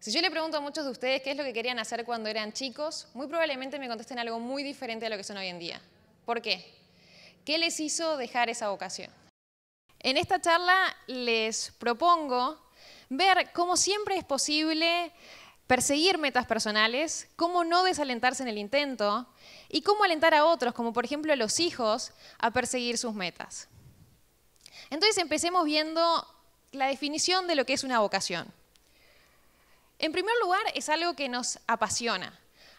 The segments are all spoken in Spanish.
Si yo le pregunto a muchos de ustedes qué es lo que querían hacer cuando eran chicos, muy probablemente me contesten algo muy diferente a lo que son hoy en día. ¿Por qué? ¿Qué les hizo dejar esa vocación? En esta charla les propongo ver cómo siempre es posible perseguir metas personales, cómo no desalentarse en el intento y cómo alentar a otros, como por ejemplo a los hijos, a perseguir sus metas. Entonces empecemos viendo la definición de lo que es una vocación. En primer lugar, es algo que nos apasiona,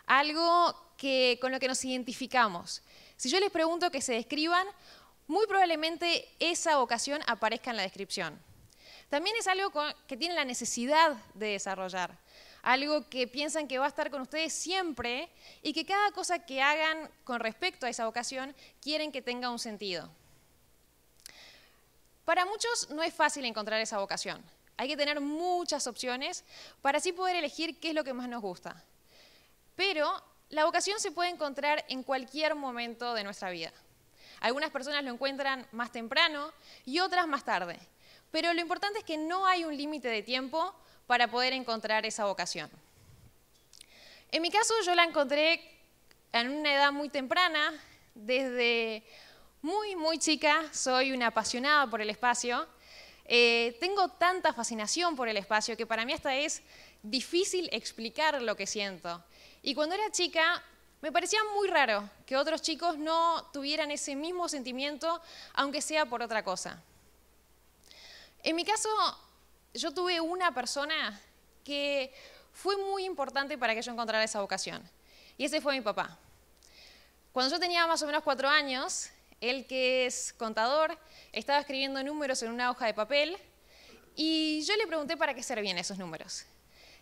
algo que, con lo que nos identificamos. Si yo les pregunto que se describan, muy probablemente esa vocación aparezca en la descripción. También es algo que tienen la necesidad de desarrollar, algo que piensan que va a estar con ustedes siempre y que cada cosa que hagan con respecto a esa vocación quieren que tenga un sentido. Para muchos no es fácil encontrar esa vocación. Hay que tener muchas opciones para así poder elegir qué es lo que más nos gusta. Pero la vocación se puede encontrar en cualquier momento de nuestra vida. Algunas personas lo encuentran más temprano y otras más tarde. Pero lo importante es que no hay un límite de tiempo para poder encontrar esa vocación. En mi caso yo la encontré en una edad muy temprana, desde muy, muy chica, soy una apasionada por el espacio eh, tengo tanta fascinación por el espacio que para mí hasta es difícil explicar lo que siento. Y cuando era chica, me parecía muy raro que otros chicos no tuvieran ese mismo sentimiento, aunque sea por otra cosa. En mi caso, yo tuve una persona que fue muy importante para que yo encontrara esa vocación. Y ese fue mi papá. Cuando yo tenía más o menos cuatro años, él que es contador, estaba escribiendo números en una hoja de papel y yo le pregunté para qué servían esos números.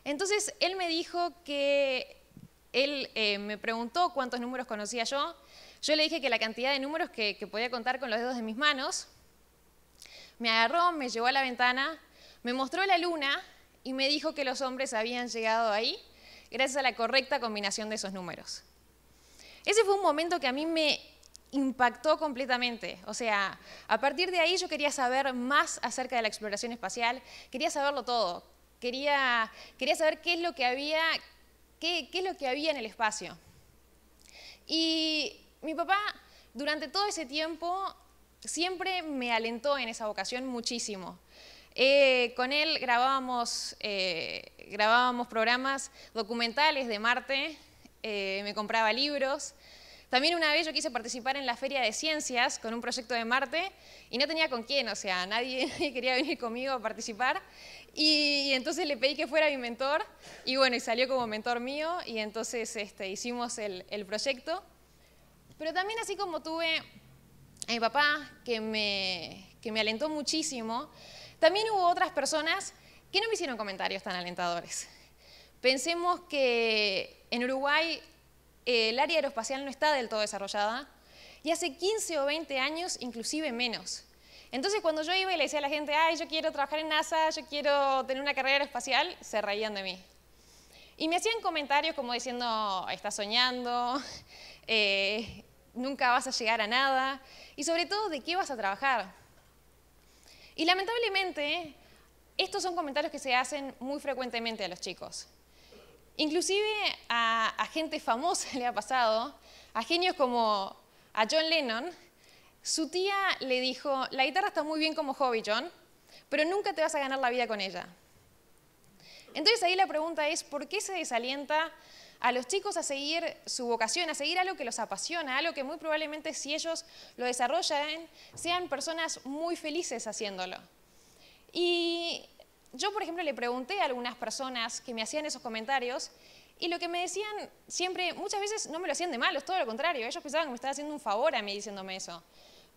Entonces él me dijo que él eh, me preguntó cuántos números conocía yo. Yo le dije que la cantidad de números que podía contar con los dedos de mis manos. Me agarró, me llevó a la ventana, me mostró la luna y me dijo que los hombres habían llegado ahí gracias a la correcta combinación de esos números. Ese fue un momento que a mí me impactó completamente. O sea, a partir de ahí yo quería saber más acerca de la exploración espacial, quería saberlo todo, quería, quería saber qué es lo que había, qué, es lo que había en el espacio. Y mi papá, durante todo ese tiempo, siempre me alentó en esa vocación muchísimo. Eh, con él grabábamos, eh, grabábamos programas documentales de Marte, eh, me compraba libros, también una vez yo quise participar en la Feria de Ciencias con un proyecto de Marte y no tenía con quién, o sea, nadie, quería venir conmigo a participar. Y, entonces le pedí que fuera mi mentor y bueno, y salió como mentor mío y entonces este, hicimos el, proyecto. Pero también así como tuve a mi papá, que me, que me alentó muchísimo, también hubo otras personas que no me hicieron comentarios tan alentadores. Pensemos que en Uruguay eh, el área aeroespacial no está del todo desarrollada y hace 15 o 20 años inclusive menos. Entonces cuando yo iba y le decía a la gente, ay, yo quiero trabajar en NASA, yo quiero tener una carrera espacial, se reían de mí. Y me hacían comentarios como diciendo, estás soñando, eh, nunca vas a llegar a nada, y sobre todo, ¿de qué vas a trabajar? Y lamentablemente, estos son comentarios que se hacen muy frecuentemente a los chicos. Inclusive a, gente famosa le ha pasado, a genios como a John Lennon, su tía le dijo, la guitarra está muy bien como hobby, John, pero nunca te vas a ganar la vida con ella. Entonces ahí la pregunta es, ¿por qué se desalienta a los chicos a seguir su vocación, a seguir algo que los apasiona, algo que muy probablemente si ellos lo desarrollan, sean personas muy felices haciéndolo? Y yo, por ejemplo, le pregunté a algunas personas que me hacían esos comentarios y lo que me decían siempre, muchas veces no me lo hacían de malos, todo lo contrario, ellos pensaban que me estaba haciendo un favor a mí diciéndome eso.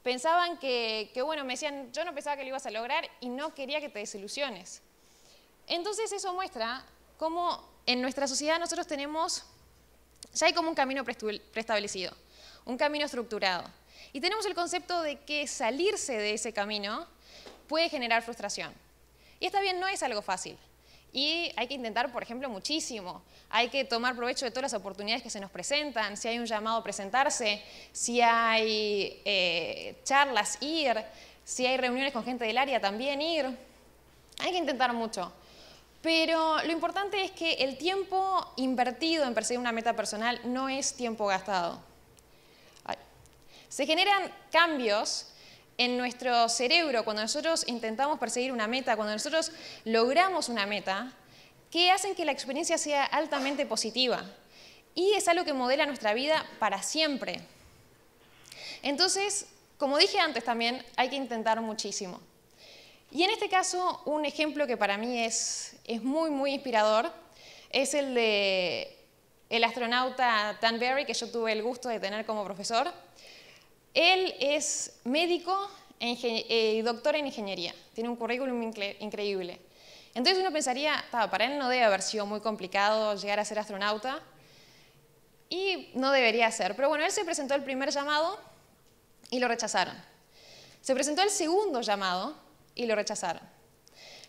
Pensaban que, que, bueno, me decían, yo no pensaba que lo ibas a lograr y no quería que te desilusiones. Entonces eso muestra cómo en nuestra sociedad nosotros tenemos, ya hay como un camino preestablecido, un camino estructurado. Y tenemos el concepto de que salirse de ese camino puede generar frustración. Y está bien, no es algo fácil. Y hay que intentar, por ejemplo, muchísimo. Hay que tomar provecho de todas las oportunidades que se nos presentan. Si hay un llamado presentarse, si hay eh, charlas, ir. Si hay reuniones con gente del área, también ir. Hay que intentar mucho. Pero lo importante es que el tiempo invertido en perseguir una meta personal no es tiempo gastado. Se generan cambios en nuestro cerebro, cuando nosotros intentamos perseguir una meta, cuando nosotros logramos una meta, que hacen que la experiencia sea altamente positiva. Y es algo que modela nuestra vida para siempre. Entonces, como dije antes también, hay que intentar muchísimo. Y en este caso, un ejemplo que para mí es, muy, muy inspirador es el de el astronauta Dan Berry, que yo tuve el gusto de tener como profesor. Él es médico eh, y doctor en ingeniería. Tiene un currículum increíble. Entonces uno pensaría, para él no debe haber sido muy complicado llegar a ser astronauta y no debería ser. Pero bueno, él se presentó al primer llamado y lo rechazaron. Se presentó al segundo llamado y lo rechazaron.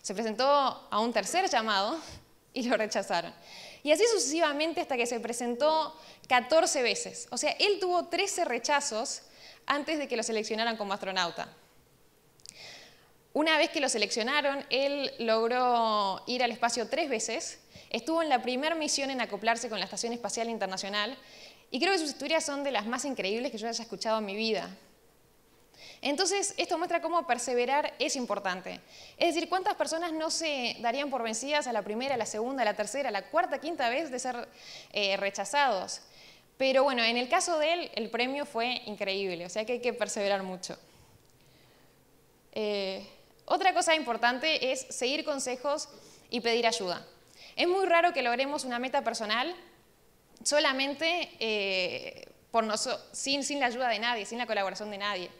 Se presentó a un tercer llamado y lo rechazaron. Y así sucesivamente hasta que se presentó 14 veces. O sea, él tuvo 13 rechazos antes de que lo seleccionaran como astronauta. Una vez que lo seleccionaron, él logró ir al espacio tres veces, estuvo en la primera misión en acoplarse con la Estación Espacial Internacional y creo que sus historias son de las más increíbles que yo haya escuchado en mi vida. Entonces, esto muestra cómo perseverar es importante. Es decir, cuántas personas no se darían por vencidas a la primera, a la segunda, a la tercera, a la cuarta, quinta vez de ser eh, rechazados. Pero bueno, en el caso de él, el premio fue increíble, o sea que hay que perseverar mucho. Eh, otra cosa importante es seguir consejos y pedir ayuda. Es muy raro que logremos una meta personal solamente eh, sin, la ayuda de nadie, sin la colaboración de nadie.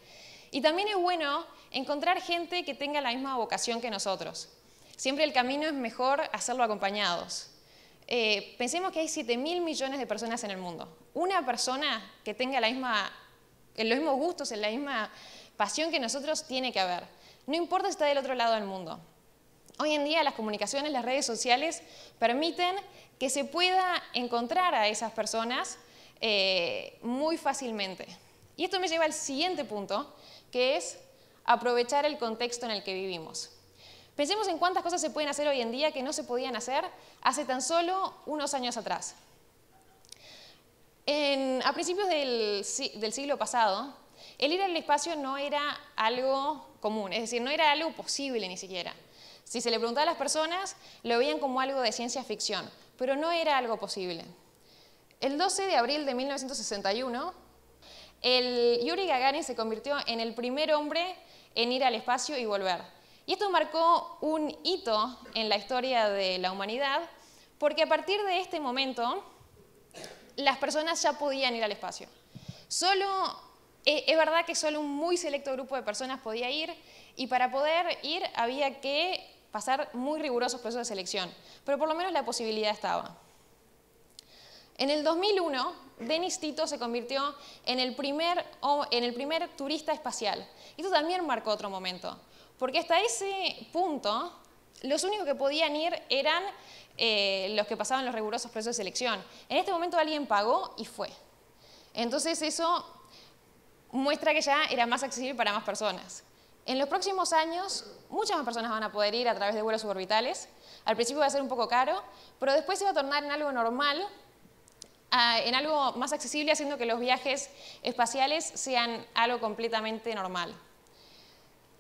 Y también es bueno encontrar gente que tenga la misma vocación que nosotros. Siempre el camino es mejor hacerlo acompañados. Eh, pensemos que hay 7 mil millones de personas en el mundo una persona que tenga los mismos gustos, la misma pasión que nosotros, tiene que haber. No importa si está del otro lado del mundo. Hoy en día las comunicaciones, las redes sociales permiten que se pueda encontrar a esas personas eh, muy fácilmente. Y esto me lleva al siguiente punto, que es aprovechar el contexto en el que vivimos. Pensemos en cuántas cosas se pueden hacer hoy en día que no se podían hacer hace tan solo unos años atrás a principios del, siglo pasado, el ir al espacio no era algo común, es decir, no era algo posible ni siquiera. Si se le preguntaba a las personas, lo veían como algo de ciencia ficción, pero no era algo posible. El 12 de abril de 1961, el Yuri Gagarin se convirtió en el primer hombre en ir al espacio y volver. Y esto marcó un hito en la historia de la humanidad, porque a partir de este momento, las personas ya podían ir al espacio. Solo, eh, es verdad que solo un muy selecto grupo de personas podía ir y para poder ir había que pasar muy rigurosos procesos de selección, pero por lo menos la posibilidad estaba. En el 2001, Denis Tito se convirtió en el, primer, en el primer turista espacial. Y esto también marcó otro momento, porque hasta ese punto los únicos que podían ir eran eh, los que pasaban los rigurosos procesos de selección. En este momento alguien pagó y fue. Entonces eso muestra que ya era más accesible para más personas. En los próximos años, muchas más personas van a poder ir a través de vuelos suborbitales. Al principio va a ser un poco caro, pero después se va a tornar en algo normal, en algo más accesible, haciendo que los viajes espaciales sean algo completamente normal.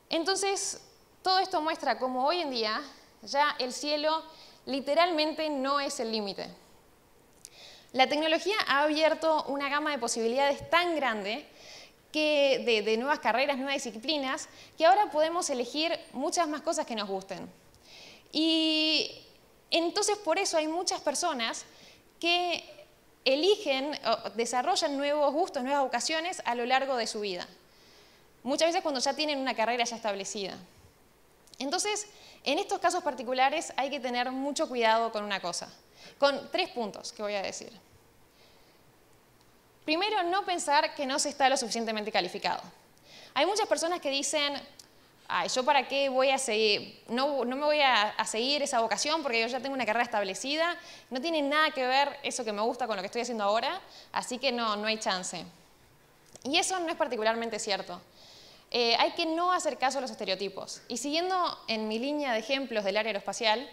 Entonces, todo esto muestra cómo hoy en día ya el cielo literalmente no es el límite. La tecnología ha abierto una gama de posibilidades tan grande que de, de, nuevas carreras, nuevas disciplinas, que ahora podemos elegir muchas más cosas que nos gusten. Y entonces por eso hay muchas personas que eligen, o desarrollan nuevos gustos, nuevas vocaciones a lo largo de su vida. Muchas veces cuando ya tienen una carrera ya establecida. Entonces, en estos casos particulares hay que tener mucho cuidado con una cosa, con tres puntos que voy a decir. Primero, no pensar que no se está lo suficientemente calificado. Hay muchas personas que dicen, ay, yo para qué voy a seguir, no, me voy a, seguir esa vocación porque yo ya tengo una carrera establecida, no tiene nada que ver eso que me gusta con lo que estoy haciendo ahora, así que no, no hay chance. Y eso no es particularmente cierto. Eh, hay que no hacer caso a los estereotipos. Y siguiendo en mi línea de ejemplos del área aeroespacial,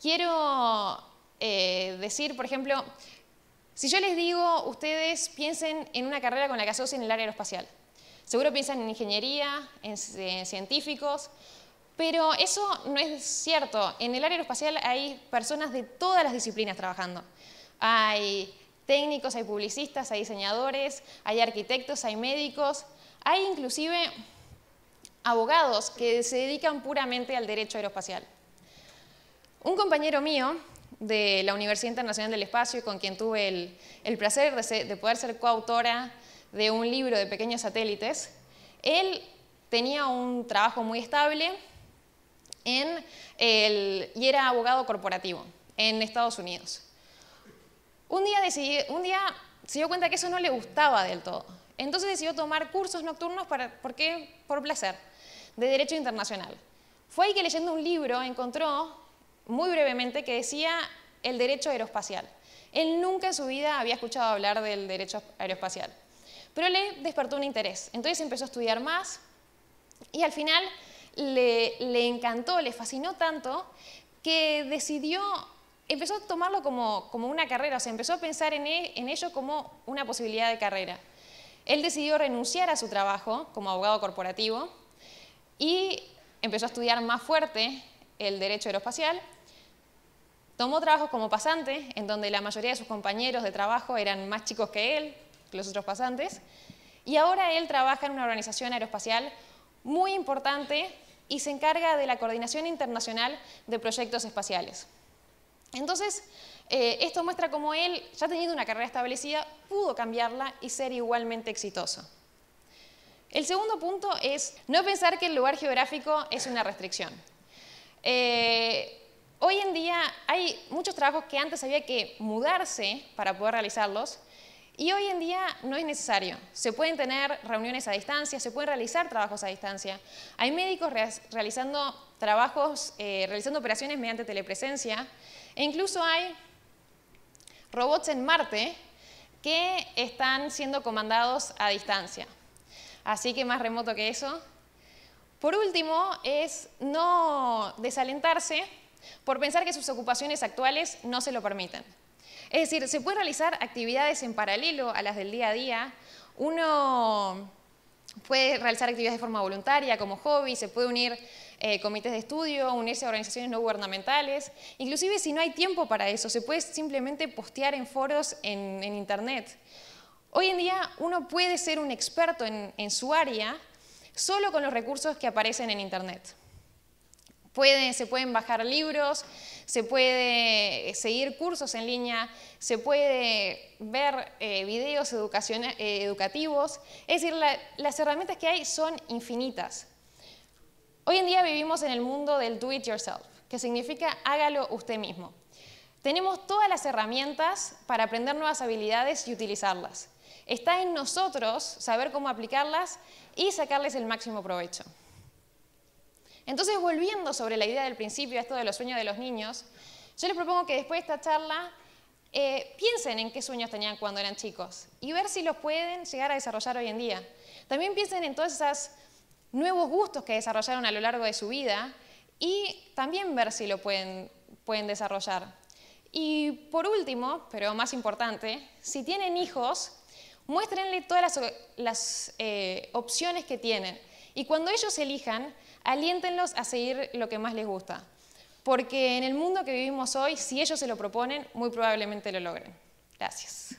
quiero eh, decir, por ejemplo, si yo les digo, ustedes piensen en una carrera con la que asocien el área aeroespacial. Seguro piensan en ingeniería, en científicos, pero eso no es cierto. En el área aeroespacial hay personas de todas las disciplinas trabajando. Hay técnicos, hay publicistas, hay diseñadores, hay arquitectos, hay médicos, hay inclusive abogados que se dedican puramente al derecho aeroespacial. Un compañero mío de la Universidad Internacional del Espacio, con quien tuve el, placer de, poder ser coautora de un libro de pequeños satélites, él tenía un trabajo muy estable y era abogado corporativo en Estados Unidos. Un día, un día se dio cuenta que eso no le gustaba del todo entonces decidió tomar cursos nocturnos, ¿por qué? Por placer, de Derecho Internacional. Fue ahí que leyendo un libro encontró, muy brevemente, que decía el derecho aeroespacial. Él nunca en su vida había escuchado hablar del derecho aeroespacial. Pero le despertó un interés. Entonces empezó a estudiar más y al final le, encantó, le fascinó tanto que decidió, empezó a tomarlo como, una carrera, o sea, empezó a pensar en e, ello como una posibilidad de carrera. Él decidió renunciar a su trabajo como abogado corporativo y empezó a estudiar más fuerte el derecho aeroespacial. Tomó trabajos como pasante, en donde la mayoría de sus compañeros de trabajo eran más chicos que él, que los otros pasantes, y ahora él trabaja en una organización aeroespacial muy importante y se encarga de la coordinación internacional de proyectos espaciales. Entonces, eh, esto muestra cómo él, ya teniendo una carrera establecida, pudo cambiarla y ser igualmente exitoso. El segundo punto es no pensar que el lugar geográfico es una restricción. Eh, hoy en día hay muchos trabajos que antes había que mudarse para poder realizarlos y hoy en día no es necesario. Se pueden tener reuniones a distancia, se pueden realizar trabajos a distancia. Hay médicos realizando trabajos, eh, realizando operaciones mediante telepresencia e incluso hay robots en Marte que están siendo comandados a distancia. Así que más remoto que eso. Por último, es no desalentarse por pensar que sus ocupaciones actuales no se lo permiten. Es decir, se puede realizar actividades en paralelo a las del día a día. Uno puede realizar actividades de forma voluntaria, como hobby, se puede unir eh, comités de estudio, unirse a organizaciones no gubernamentales. Inclusive si no hay tiempo para eso, se puede simplemente postear en foros en, Internet. Hoy en día uno puede ser un experto en, su área solo con los recursos que aparecen en Internet. se pueden bajar libros, se puede eh, seguir cursos en línea, se puede ver eh, videos educativos. Es decir, las herramientas que hay son infinitas. Hoy en día vivimos en el mundo del do it yourself, que significa hágalo usted mismo. Tenemos todas las herramientas para aprender nuevas habilidades y utilizarlas. Está en nosotros saber cómo aplicarlas y sacarles el máximo provecho. Entonces, volviendo sobre la idea del principio, esto de los sueños de los niños, yo les propongo que después de esta charla eh, piensen en qué sueños tenían cuando eran chicos y ver si los pueden llegar a desarrollar hoy en día. También piensen en todas esas nuevos gustos que desarrollaron a lo largo de su vida y también ver si lo pueden, desarrollar. Y por último, pero más importante, si tienen hijos, muéstrenle todas las, eh, opciones que tienen. Y cuando ellos elijan, aliéntenlos a seguir lo que más les gusta. Porque en el mundo que vivimos hoy, si ellos se lo proponen, muy probablemente lo logren. Gracias.